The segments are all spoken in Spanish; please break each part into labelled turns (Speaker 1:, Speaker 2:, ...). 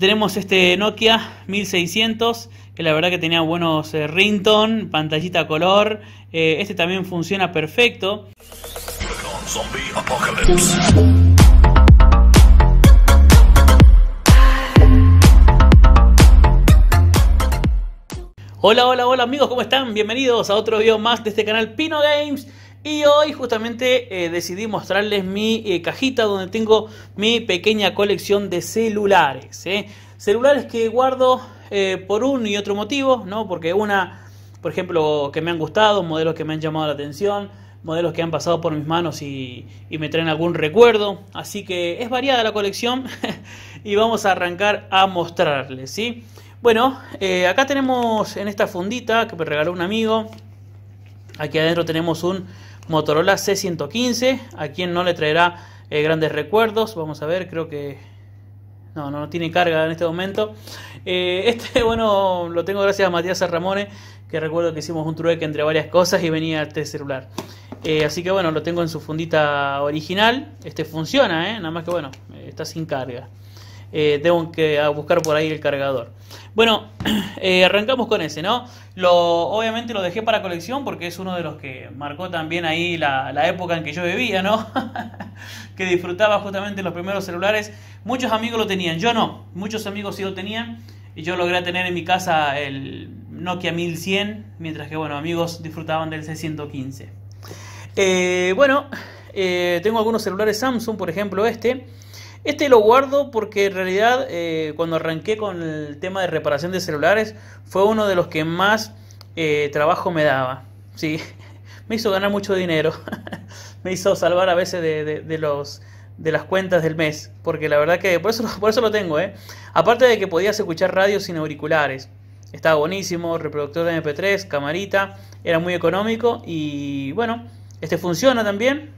Speaker 1: tenemos este Nokia 1600, que la verdad que tenía buenos eh, pantallita color. Eh, este también funciona perfecto. Hola, hola, hola amigos, ¿cómo están? Bienvenidos a otro video más de este canal Pino Games. Y hoy justamente eh, decidí mostrarles mi eh, cajita donde tengo mi pequeña colección de celulares. ¿eh? Celulares que guardo por un y otro motivo, ¿no? Porque una, por ejemplo, que me han gustado, modelos que me han llamado la atención, modelos que han pasado por mis manos y, y me traen algún recuerdo. Así que es variada la colección y vamos a arrancar a mostrarles, ¿sí? Bueno, acá tenemos en esta fundita que me regaló un amigo. Aquí adentro tenemos un Motorola C115, a quien no le traerá eh, grandes recuerdos. Vamos a ver, creo que... No, no, tiene carga en este momento. Eh, este, bueno, lo tengo gracias a Matías Ramones, que recuerdo que hicimos un trueque entre varias cosas y venía este celular. Eh, así que bueno, lo tengo en su fundita original. Este funciona, eh, nada más que bueno, está sin carga. Eh, tengo que buscar por ahí el cargador. Bueno, eh, arrancamos con ese, ¿no? Lo, obviamente lo dejé para colección porque es uno de los que marcó también ahí la, época en que yo vivía, ¿no? que disfrutaba justamente los primeros celulares. Muchos amigos lo tenían, yo no, muchos amigos sí lo tenían. Y yo logré tener en mi casa el Nokia 1100, mientras que, bueno, amigos disfrutaban del C115. Eh, bueno, tengo algunos celulares Samsung, por ejemplo este. Este lo guardo porque en realidad eh, cuando arranqué con el tema de reparación de celulares fue uno de los que más eh, trabajo me daba. Sí, me hizo ganar mucho dinero. me hizo salvar a veces de, los de las cuentas del mes, porque la verdad que por eso, por eso lo tengo, ¿eh? Aparte de que podías escuchar radio sin auriculares, estaba buenísimo, reproductor de MP3, camarita, era muy económico y bueno, este funciona también.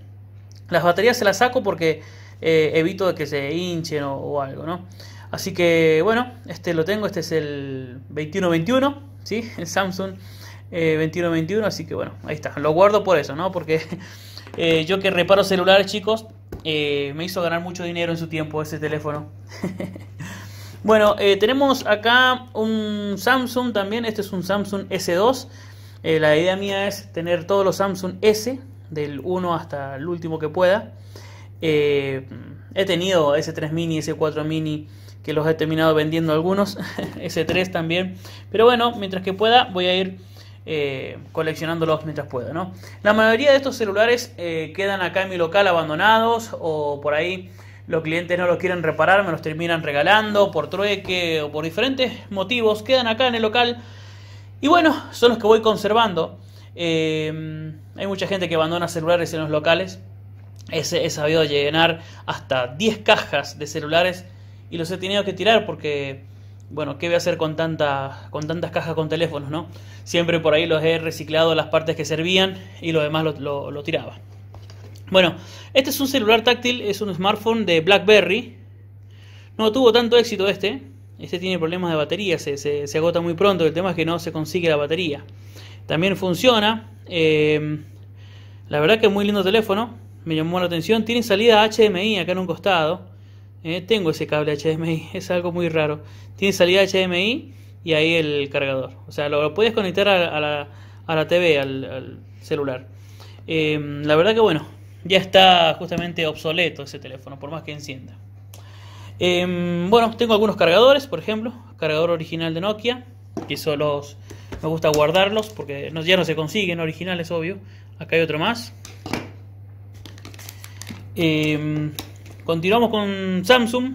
Speaker 1: Las baterías se las saco porque eh, evito de que se hinchen o, algo, ¿no? Así que bueno, este lo tengo, este es el 2121, ¿sí? El Samsung 2121, eh, así que bueno, ahí está. Lo guardo por eso, ¿no? Porque eh, yo que reparo celulares, chicos, me hizo ganar mucho dinero en su tiempo ese teléfono. bueno, tenemos acá un Samsung también, este es un Samsung S2. la idea mía es tener todos los Samsung S, del 1 hasta el último que pueda. Eh, he tenido S3 mini, S4 mini, que los he terminado vendiendo algunos, S3 también. Pero bueno, mientras que pueda, voy a ir eh, coleccionándolos mientras pueda. ¿no? La mayoría de estos celulares eh, quedan acá en mi local abandonados o por ahí los clientes no los quieren reparar, me los terminan regalando por trueque o por diferentes motivos, quedan acá en el local y bueno, son los que voy conservando. hay mucha gente que abandona celulares en los locales he sabido llenar hasta 10 cajas de celulares y los he tenido que tirar porque, bueno, ¿qué voy a hacer con, con tantas cajas con teléfonos, no? Siempre por ahí los he reciclado las partes que servían y lo demás lo, tiraba. Bueno, este es un celular táctil, es un smartphone de BlackBerry. No tuvo tanto éxito este. Este tiene problemas de batería, se, agota muy pronto. El tema es que no se consigue la batería. También funciona. Eh, la verdad que es muy lindo teléfono me llamó la atención. tiene salida HDMI acá en un costado. ¿eh? tengo ese cable HDMI, es algo muy raro. Tiene salida HDMI y ahí el cargador. O sea, lo, puedes conectar a, la, a, la, TV, al, celular. Em, la verdad que bueno, ya está justamente obsoleto ese teléfono, por más que encienda. Em, bueno, tengo algunos cargadores, por ejemplo, cargador original de Nokia, que solo me gusta guardarlos porque ya no se consiguen originales, obvio. Acá hay otro más. Em, continuamos con Samsung.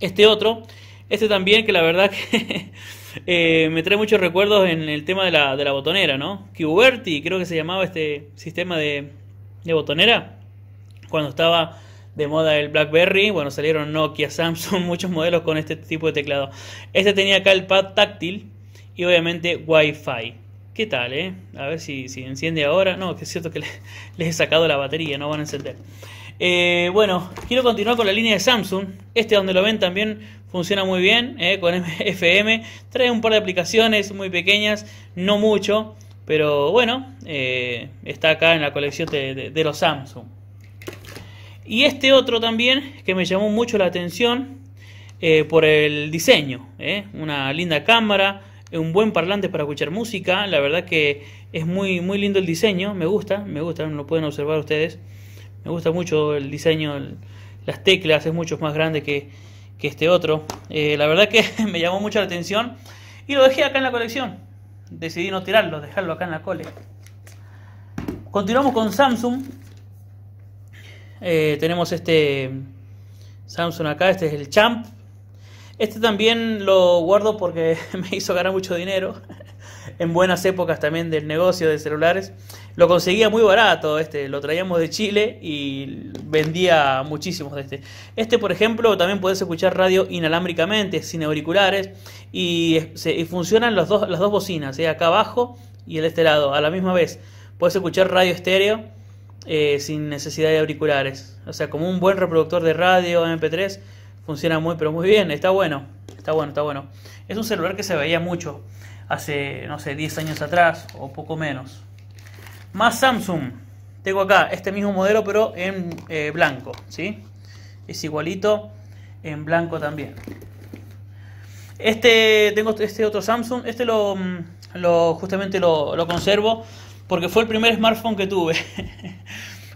Speaker 1: Este otro. Este también que la verdad que eh, me trae muchos recuerdos en el tema de la, botonera, ¿no? QWERTY, creo que se llamaba este sistema de, de botonera. Cuando estaba de moda el BlackBerry, bueno, salieron Nokia, Samsung, muchos modelos con este tipo de teclado. Este tenía acá el pad táctil y obviamente Wi-Fi. ¿Qué tal, eh? A ver si, enciende ahora. No, que es cierto que les, he sacado la batería, no van a encender. Eh, bueno, quiero continuar con la línea de Samsung. Este donde lo ven también funciona muy bien eh, con FM. Trae un par de aplicaciones muy pequeñas, no mucho, pero bueno, está acá en la colección de, los Samsung. Y este otro también que me llamó mucho la atención por el diseño. una linda cámara, un buen parlante para escuchar música. La verdad que es muy, muy lindo el diseño, me gusta, me gusta, lo pueden observar ustedes. Me gusta mucho el diseño, las teclas, es mucho más grande que, este otro. Eh, la verdad que me llamó mucho la atención y lo dejé acá en la colección. Decidí no tirarlo, dejarlo acá en la cole. Continuamos con Samsung. Eh, tenemos este Samsung acá, este es el Champ este también lo guardo porque me hizo ganar mucho dinero. En buenas épocas también del negocio de celulares. Lo conseguía muy barato, este, lo traíamos de Chile y vendía muchísimos de este. Este, por ejemplo, también podés escuchar radio inalámbricamente, sin auriculares, y, funcionan dos, las dos bocinas, ¿eh? acá abajo y el este lado, a la misma vez. Podés escuchar radio estéreo eh, sin necesidad de auriculares. O sea, como un buen reproductor de radio MP3 Funciona muy, pero muy bien. Está bueno. Está bueno, está bueno. Es un celular que se veía mucho hace, no sé, 10 años atrás o poco menos. Más Samsung. Tengo acá este mismo modelo, pero en eh, blanco. ¿Sí? Es igualito en blanco también. Este, tengo este otro Samsung. Este lo, mm, justamente lo, lo conservo porque fue el primer smartphone que tuve.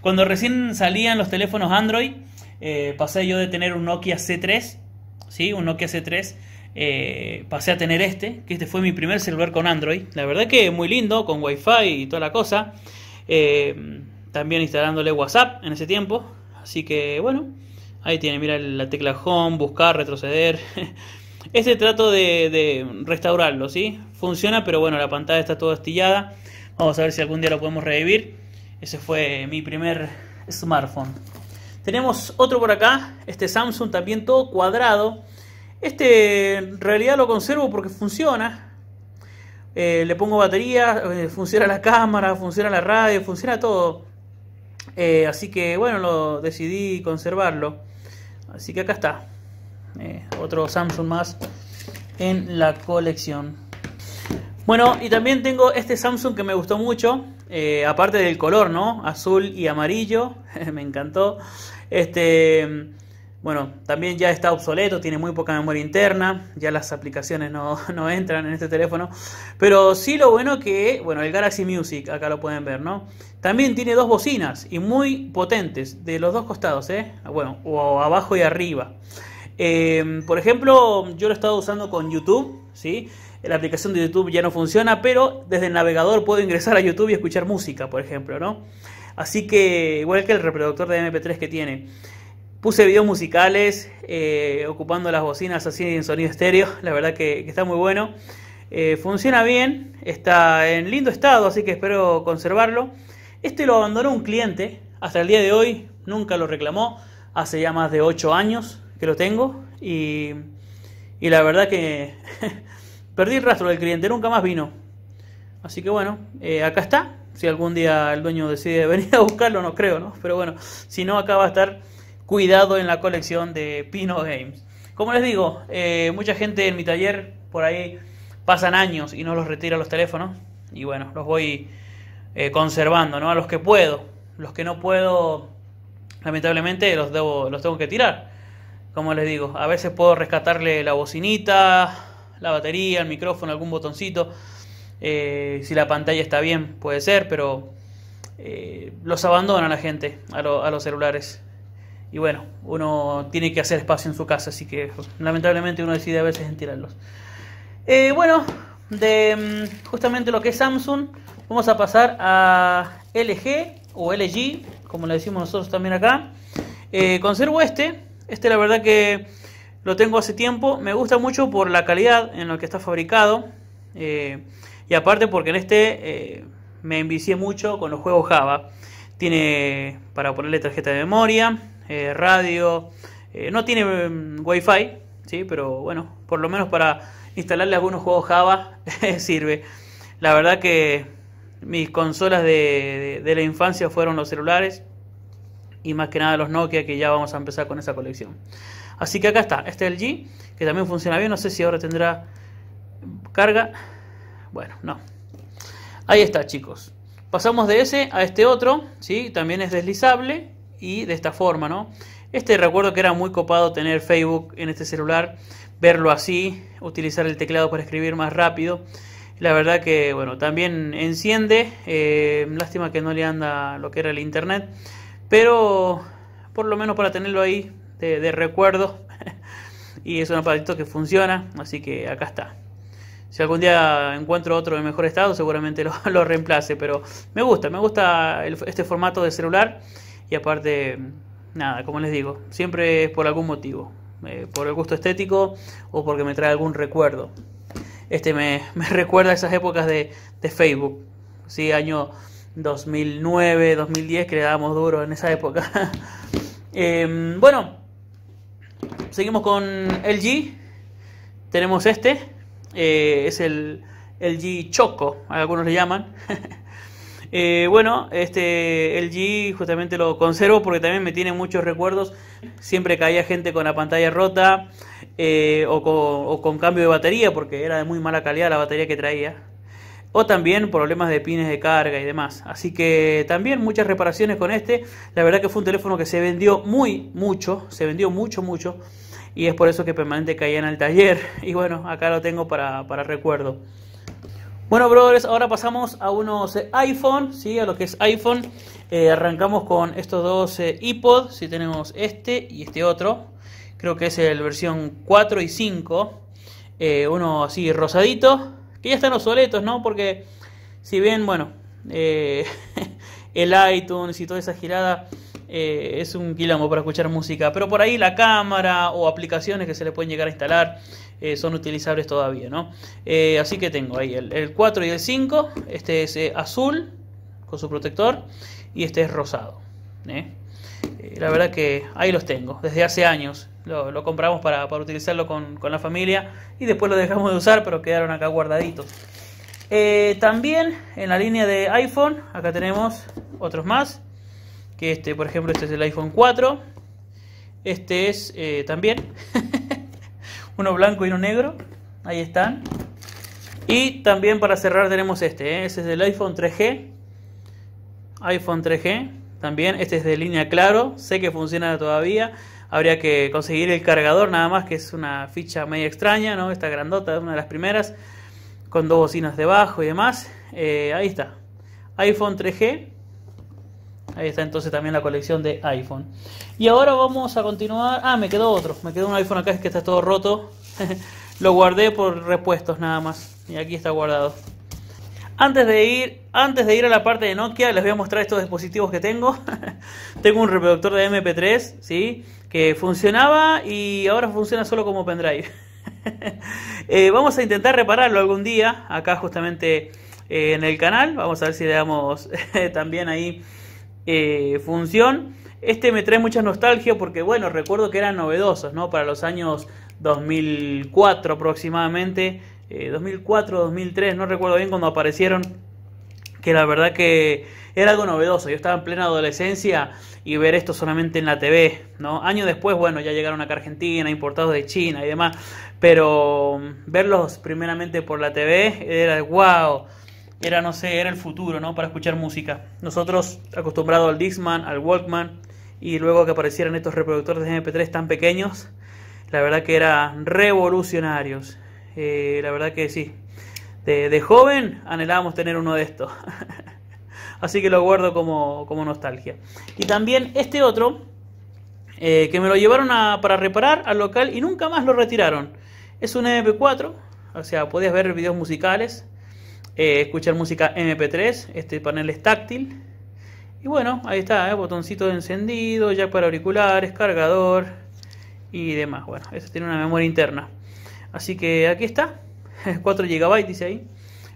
Speaker 1: Cuando recién salían los teléfonos Android eh, pasé yo de tener un Nokia C3, ¿sí? Un Nokia C3, eh, pasé a tener este, que este fue mi primer celular con Android. La verdad que muy lindo, con Wi-Fi y toda la cosa. Eh, también instalándole WhatsApp en ese tiempo. Así que bueno, ahí tiene, mira la tecla Home, buscar, retroceder. Este trato de, restaurarlo, ¿sí? Funciona, pero bueno, la pantalla está toda astillada. Vamos a ver si algún día lo podemos revivir. Ese fue mi primer smartphone. Tenemos otro por acá, este Samsung también todo cuadrado. Este en realidad lo conservo porque funciona. Eh, le pongo batería, eh, funciona la cámara, funciona la radio, funciona todo. Eh, así que bueno, lo decidí conservarlo. Así que acá está. otro Samsung más en la colección. Bueno, y también tengo este Samsung que me gustó mucho. Eh, aparte del color, ¿no? Azul y amarillo, me encantó. Este, bueno, también ya está obsoleto, tiene muy poca memoria interna, ya las aplicaciones no, entran en este teléfono. Pero sí lo bueno que, bueno, el Galaxy Music, acá lo pueden ver, ¿no? También tiene dos bocinas y muy potentes, de los dos costados, ¿eh? Bueno, o abajo y arriba. Eh, por ejemplo, yo lo he estado usando con YouTube, ¿sí? sí la aplicación de YouTube ya no funciona, pero desde el navegador puedo ingresar a YouTube y escuchar música, por ejemplo, ¿no? Así que, igual que el reproductor de MP3 que tiene. Puse videos musicales, eh, ocupando las bocinas así en sonido estéreo, la verdad que, está muy bueno. Eh, funciona bien, está en lindo estado, así que espero conservarlo. Este lo abandonó un cliente, hasta el día de hoy nunca lo reclamó, hace ya más de 8 años que lo tengo y, y la verdad que Perdí el rastro del cliente, nunca más vino. Así que bueno, eh, acá está. Si algún día el dueño decide venir a buscarlo, no creo, ¿no? Pero bueno, si no, acá va a estar cuidado en la colección de Pino Games. Como les digo, eh, mucha gente en mi taller por ahí pasan años y no los retira los teléfonos. Y bueno, los voy eh, conservando, ¿no? A los que puedo. Los que no puedo, lamentablemente, los, debo, los tengo que tirar. Como les digo, a veces puedo rescatarle la bocinita, la batería, el micrófono, algún botoncito. Eh, si la pantalla está bien, puede ser, pero eh, los abandona la gente a, los celulares. Y bueno, uno tiene que hacer espacio en su casa, así que lamentablemente uno decide a veces en tirarlos. Eh, bueno, de mm, justamente lo que es Samsung, vamos a pasar a LG o LG, como le decimos nosotros también acá. conservo este, este la verdad que lo tengo hace tiempo, me gusta mucho por la calidad en la que está fabricado eh, y aparte porque en este eh, me envicié mucho con los juegos Java. Tiene para ponerle tarjeta de memoria, eh, radio, no tiene mm, wifi, ¿sí? pero bueno, por lo menos para instalarle algunos juegos Java sirve. La verdad que mis consolas de la infancia fueron los celulares y más que nada los Nokia que ya vamos a empezar con esa colección. Así que acá está, este es el G, que también funciona bien, no sé si ahora tendrá carga. Bueno, no. Ahí está, chicos. Pasamos de ese a este otro, ¿sí? También es deslizable y de esta forma, ¿no? Este recuerdo que era muy copado tener Facebook en este celular, verlo así, utilizar el teclado para escribir más rápido. La verdad que, bueno, también enciende. Eh, lástima que no le anda lo que era el internet. Pero por lo menos para tenerlo ahí de, recuerdo. y es un aparatito que funciona, así que acá está. Si algún día encuentro otro en mejor estado, seguramente lo, lo reemplace. Pero me gusta, me gusta este formato de celular. Y aparte, nada, como les digo, siempre es por algún motivo. Eh, por el gusto estético o porque me trae algún recuerdo. Este me, me recuerda a esas épocas de, Facebook. Si año 2009, 2010, que le duro en esa época. Em, bueno, Seguimos con LG. Tenemos este. Eh, es el LG Choco, algunos le llaman. Eh, bueno, este LG justamente lo conservo porque también me tiene muchos recuerdos. Siempre caía gente con la pantalla rota eh, o, con, o, con, cambio de batería porque era de muy mala calidad la batería que traía también problemas de pines de carga y demás. Así que también muchas reparaciones con este. La verdad que fue un teléfono que se vendió muy mucho, se vendió mucho, mucho. Y es por eso que permanente caía en el taller. Y bueno, acá lo tengo para, recuerdo. Bueno, brothers, ahora pasamos a unos eh, iPhone, ¿sí? a lo que es iPhone. Eh, arrancamos con estos dos eh, iPod, si tenemos este y este otro. Creo que es el versión 4 y 5. uno así rosadito que ya están obsoletos, ¿no? Porque si bien, bueno, eh, el iTunes y toda esa girada eh, es un quilombo para escuchar música. Pero por ahí la cámara o aplicaciones que se le pueden llegar a instalar eh, son utilizables todavía, ¿no? así que tengo ahí el, el, 4 y el 5. Este es azul con su protector y este es rosado. la verdad que ahí los tengo desde hace años lo, compramos para, utilizarlo con, la familia y después lo dejamos de usar, pero quedaron acá guardaditos. Eh, también en la línea de iPhone, acá tenemos otros más. Que este, por ejemplo, este es el iPhone 4. Este es eh, también uno blanco y uno negro. Ahí están. Y también para cerrar tenemos este. Eh, ese es el iPhone 3G. iPhone 3G. También este es de línea claro. Sé que funciona todavía. Habría que conseguir el cargador nada más, que es una ficha media extraña, ¿no? Esta grandota, una de las primeras, con dos bocinas debajo y demás. Eh, ahí está. iPhone 3G. Ahí está entonces también la colección de iPhone. Y ahora vamos a continuar. Ah, me quedó otro. Me quedó un iPhone acá que está todo roto. Lo guardé por repuestos nada más. Y aquí está guardado. Antes de, ir, antes de ir, a la parte de Nokia, les voy a mostrar estos dispositivos que tengo. tengo un reproductor de MP3, ¿sí? que funcionaba y ahora funciona solo como pendrive. Eh, vamos a intentar repararlo algún día, acá justamente eh, en el canal. Vamos a ver si le damos también ahí eh, función. Este me trae mucha nostalgia porque, bueno, recuerdo que eran novedosos, ¿no? Para los años 2004 aproximadamente, 2004, 2003, no recuerdo bien cuando aparecieron que la verdad que era algo novedoso. Yo estaba en plena adolescencia y ver esto solamente en la TV, ¿no? Años después, bueno, ya llegaron acá a Argentina, importados de China y demás, pero mm, verlos primeramente por la TV era wow. Era, no sé, era el futuro, ¿no? Para escuchar música. Nosotros acostumbrados al Dixman, al Walkman, y luego que aparecieran estos reproductores de MP3 tan pequeños, la verdad que eran revolucionarios. Eh, la verdad que sí, de, joven anhelábamos tener uno de estos. Así que lo guardo como, nostalgia. Y también este otro, eh, que me lo llevaron para reparar al local y nunca más lo retiraron. Es un MP4, o sea, podías ver videos musicales, eh, escuchar música MP3, este panel es táctil. Y bueno, ahí está, eh, botoncito de encendido, jack para auriculares, cargador y demás. Bueno, eso tiene una memoria interna. Así que aquí está. 4 GB, dice ahí.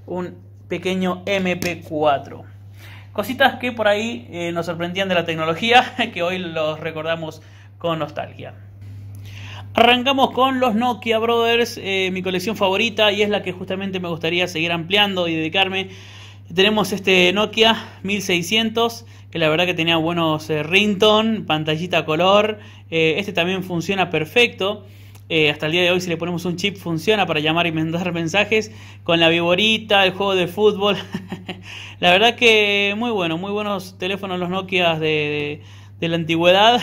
Speaker 1: Un pequeño MP4. Cositas que por ahí eh, nos sorprendían de la tecnología, que hoy los recordamos con nostalgia. Arrancamos con los Nokia Brothers, eh, mi colección favorita y es la que justamente me gustaría seguir ampliando y dedicarme. Tenemos este Nokia 1600, que la verdad que tenía buenos eh, pantallita color. Eh, este también funciona perfecto. Eh, hasta el día de hoy, si le ponemos un chip, funciona para llamar y mandar mensajes con la viborita, el juego de fútbol. la verdad que muy bueno, muy buenos teléfonos los Nokia de, la antigüedad,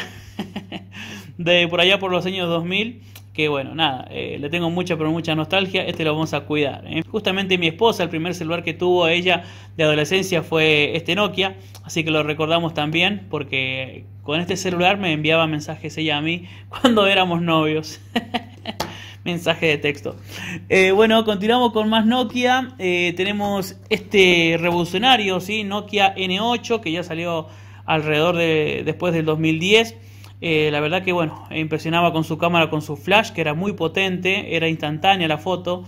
Speaker 1: de por allá por los años 2000. Que bueno, nada, eh, le tengo mucha pero mucha nostalgia, este lo vamos a cuidar. ¿eh? Justamente mi esposa, el primer celular que tuvo ella de adolescencia fue este Nokia, así que lo recordamos también porque con este celular me enviaba mensajes ella a mí cuando éramos novios. Mensaje de texto. Eh, bueno, continuamos con más Nokia. Eh, tenemos este revolucionario, ¿sí? Nokia N8, que ya salió alrededor de después del 2010. Eh, la verdad que, bueno, impresionaba con su cámara, con su flash, que era muy potente, era instantánea la foto.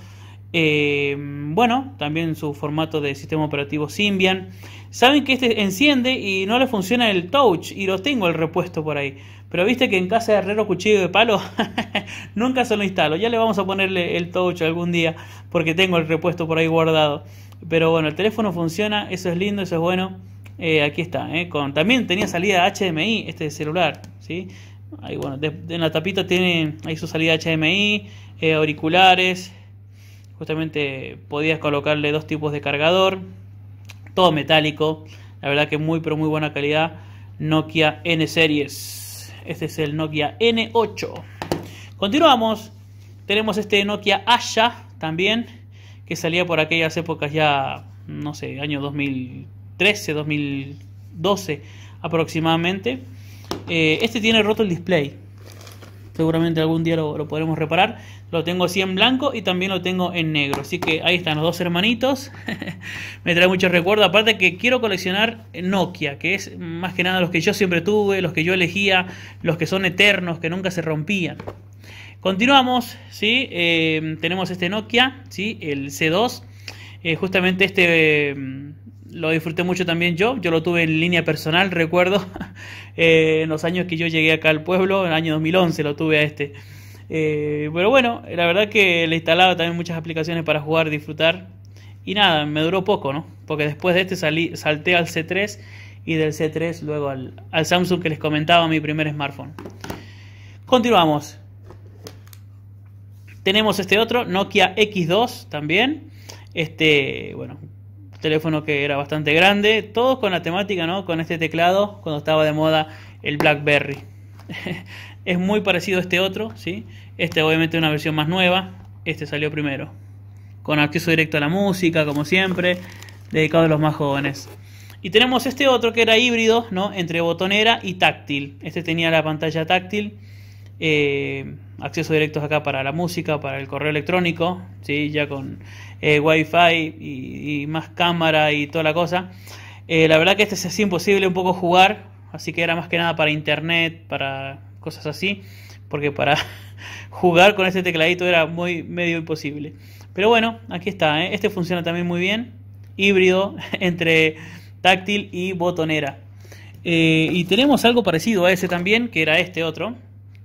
Speaker 1: Eh, bueno, también su formato de sistema operativo Symbian. Saben que este enciende y no le funciona el touch y lo tengo el repuesto por ahí. Pero viste que en casa de herrero cuchillo de palo nunca se lo instalo. Ya le vamos a ponerle el touch algún día porque tengo el repuesto por ahí guardado. Pero bueno, el teléfono funciona, eso es lindo, eso es bueno. Eh, aquí está, eh, también tenía salida HDMI este celular, ¿sí? Ahí bueno, en la tapita tiene ahí su salida HDMI, auriculares, Justamente podías colocarle dos tipos de cargador, todo metálico, la verdad que muy pero muy buena calidad. Nokia N series. Este es el Nokia N8. Continuamos. Tenemos este Nokia Asha también, que salía por aquellas épocas ya, no sé, año 2013, 2012 aproximadamente. Eh, este tiene roto el display seguramente algún día lo, podremos reparar. Lo tengo así en blanco y también lo tengo en negro. Así que ahí están los dos hermanitos. Me trae muchos recuerdos. Aparte que quiero coleccionar Nokia, que es más que nada los que yo siempre tuve, los que yo elegía, los que son eternos, que nunca se rompían. Continuamos, ¿sí? Eh, tenemos este Nokia, ¿sí? El C2. Eh, justamente este... Eh, lo disfruté mucho también yo, yo lo tuve en línea personal, recuerdo, eh, en los años que yo llegué acá al pueblo, en el año 2011 lo tuve a este. Eh, pero bueno, la verdad que le instalaba también muchas aplicaciones para jugar, disfrutar. Y nada, me duró poco, ¿no? Porque después de este salí, salté al C3 y del C3 luego al, al Samsung que les comentaba, mi primer smartphone. Continuamos. Tenemos este otro, Nokia X2 también. Este, bueno, teléfono que era bastante grande, todos con la temática, ¿no? Con este teclado, cuando estaba de moda el BlackBerry. es muy parecido a este otro, ¿sí? Este obviamente es una versión más nueva, este salió primero. Con acceso directo a la música, como siempre, dedicado a los más jóvenes. Y tenemos este otro que era híbrido, ¿no? Entre botonera y táctil. Este tenía la pantalla táctil eh, acceso directos acá para la música, para el correo electrónico, ¿sí? ya con eh, wifi y, más cámara y toda la cosa. Eh, la verdad que este se hacía imposible un poco jugar, así que era más que nada para internet, para cosas así, porque para jugar con este tecladito era muy medio imposible. Pero bueno, aquí está, este funciona también muy bien, híbrido entre táctil y botonera. y tenemos algo parecido a ese también, que era este otro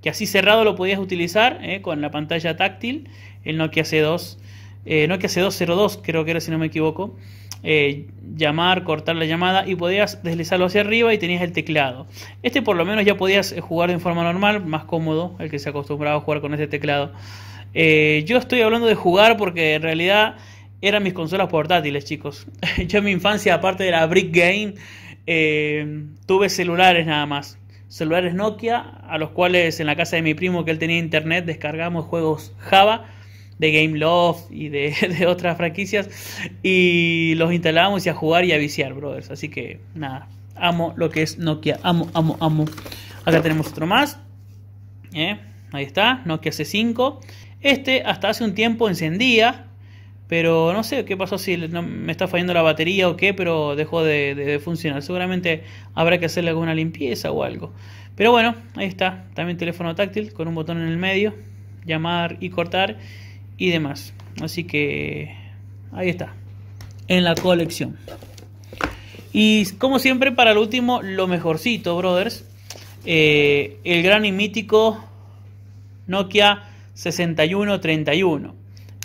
Speaker 1: que así cerrado lo podías utilizar eh, con la pantalla táctil, el Nokia C2, eh, Nokia C202 creo que era si no me equivoco, eh, llamar, cortar la llamada y podías deslizarlo hacia arriba y tenías el teclado. Este por lo menos ya podías jugar de forma normal, más cómodo, el que se acostumbraba a jugar con este teclado. yo estoy hablando de jugar porque en realidad eran mis consolas portátiles, chicos. yo en mi infancia, aparte de la Brick Game, tuve celulares nada más celulares Nokia, a los cuales en la casa de mi primo que él tenía internet descargamos juegos Java de Game Love y de, otras franquicias y los instalábamos y a jugar y a viciar, brothers. Así que nada, amo lo que es Nokia, amo, amo, amo. Acá tenemos otro más. ¿Eh? Ahí está, Nokia C5. Este hasta hace un tiempo encendía pero no sé qué pasó si me está fallando la batería o qué, pero dejó de, funcionar. Seguramente habrá que hacerle alguna limpieza o algo. Pero bueno, ahí está. También teléfono táctil con un botón en el medio. Llamar y cortar y demás. Así que ahí está. En la colección. Y como siempre, para el último, lo mejorcito, brothers. Eh, el gran y mítico Nokia 6131.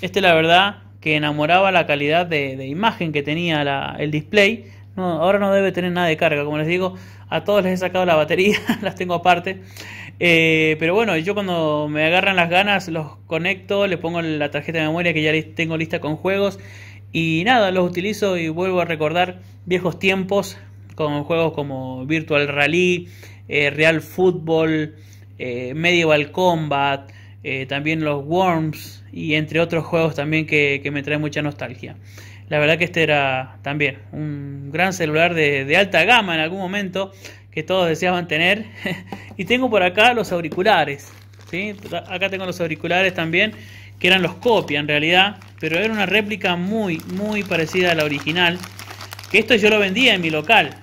Speaker 1: Este la verdad que enamoraba la calidad de, imagen que tenía el display. ahora no debe tener nada de carga, como les digo, a todos les he sacado la batería, las tengo aparte. Eh, pero bueno, yo cuando me agarran las ganas los conecto, le pongo la tarjeta de memoria que ya tengo lista con juegos y nada, los utilizo y vuelvo a recordar viejos tiempos con juegos como Virtual Rally, eh, Real Football, eh, Medieval Combat, eh, también los Worms y entre otros juegos también que, me trae mucha nostalgia. La verdad que este era también un gran celular de, alta gama en algún momento que todos deseaban tener. y tengo por acá los auriculares. ¿sí? Acá tengo los auriculares también, que eran los copia en realidad, pero era una réplica muy, muy parecida a la original. Que esto yo lo vendía en mi local,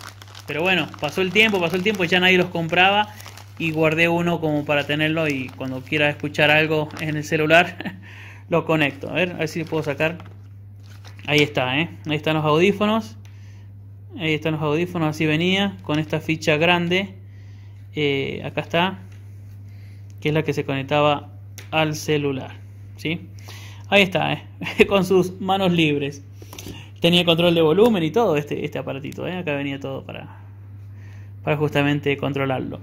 Speaker 1: pero bueno, pasó el tiempo, pasó el tiempo, y ya nadie los compraba y guardé uno como para tenerlo y cuando quiera escuchar algo en el celular lo conecto. A ver, a ver si puedo sacar. Ahí está, ¿eh? ahí están los audífonos. Ahí están los audífonos, así venía, con esta ficha grande. Eh, acá está, que es la que se conectaba al celular. ¿sí? Ahí está, ¿eh? con sus manos libres. Tenía control de volumen y todo este, este aparatito. Acá venía todo para, para justamente controlarlo.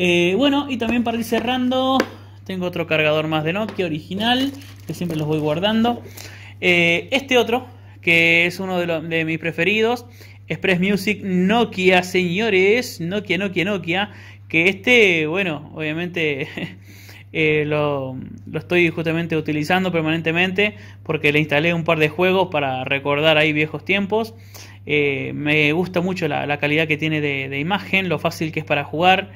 Speaker 1: Eh, bueno, y también para ir cerrando, tengo otro cargador más de Nokia original, que siempre los voy guardando. Eh, este otro, que es uno de, mis preferidos, Express Music Nokia, señores, Nokia, Nokia, Nokia, que este, bueno, obviamente... Eh, lo, estoy justamente utilizando permanentemente porque le instalé un par de juegos para recordar ahí viejos tiempos. me gusta mucho la, calidad que tiene de, imagen, lo fácil que es para jugar.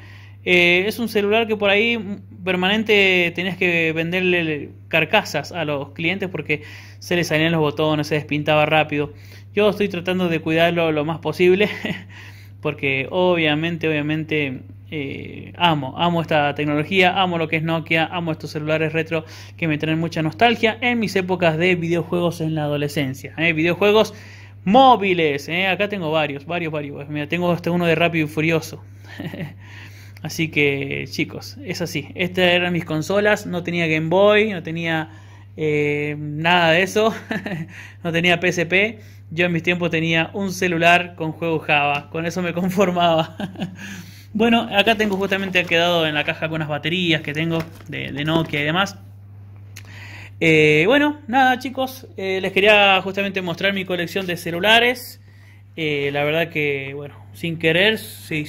Speaker 1: Eh, es un celular que por ahí permanente tenías que venderle carcasas a los clientes porque se les salían los botones, se despintaba rápido. Yo estoy tratando de cuidarlo lo más posible porque obviamente, obviamente eh, amo, amo esta tecnología, amo lo que es Nokia, amo estos celulares retro que me traen mucha nostalgia en mis épocas de videojuegos en la adolescencia. Eh, videojuegos móviles, acá tengo varios, varios, varios. Mira, tengo este uno de Rápido y Furioso. Así que chicos, es así. Estas eran mis consolas. No tenía Game Boy, no tenía eh, nada de eso. no tenía PSP. Yo en mis tiempos tenía un celular con juego Java. Con eso me conformaba. bueno, acá tengo justamente quedado en la caja con unas baterías que tengo de, Nokia y demás. Eh, bueno, nada chicos, eh, les quería justamente mostrar mi colección de celulares. Eh, la verdad que, bueno, sin querer se,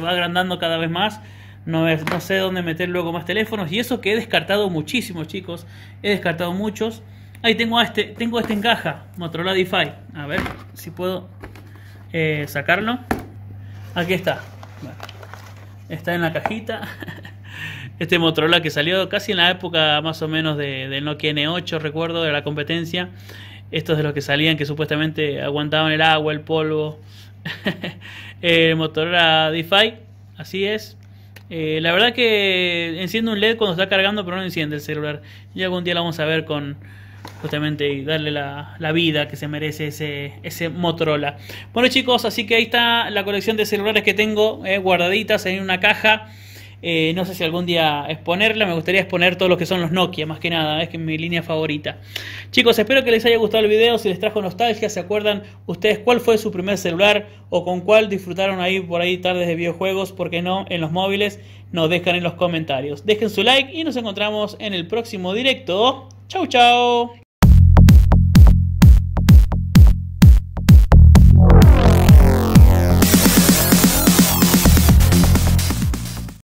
Speaker 1: va agrandando cada vez más. No, sé dónde meter luego más teléfonos. Y eso que he descartado muchísimo, chicos. He descartado muchos. Ahí tengo este, tengo este en caja, Motorola DeFi. A ver si puedo eh, sacarlo. Aquí está. está en la cajita. Este Motorola que salió casi en la época más o menos de, del Nokia N8, recuerdo, de la competencia estos de los que salían que supuestamente aguantaban el agua, el polvo, el eh, Motorola DeFi, así es. Eh, la verdad que enciende un LED cuando está cargando, pero no enciende el celular. Y algún día lo vamos a ver con justamente y darle la, la, vida que se merece ese, ese Motorola. Bueno chicos, así que ahí está la colección de celulares que tengo eh, guardaditas en una caja. Eh, no sé si algún día exponerla, me gustaría exponer todos los que son los Nokia, más que nada, es que es mi línea favorita. Chicos, espero que les haya gustado el video, si les trajo nostalgia, se acuerdan ustedes cuál fue su primer celular o con cuál disfrutaron ahí por ahí tardes de videojuegos, porque no en los móviles, nos dejan en los comentarios. Dejen su like y nos encontramos en el próximo directo. Chau, chau.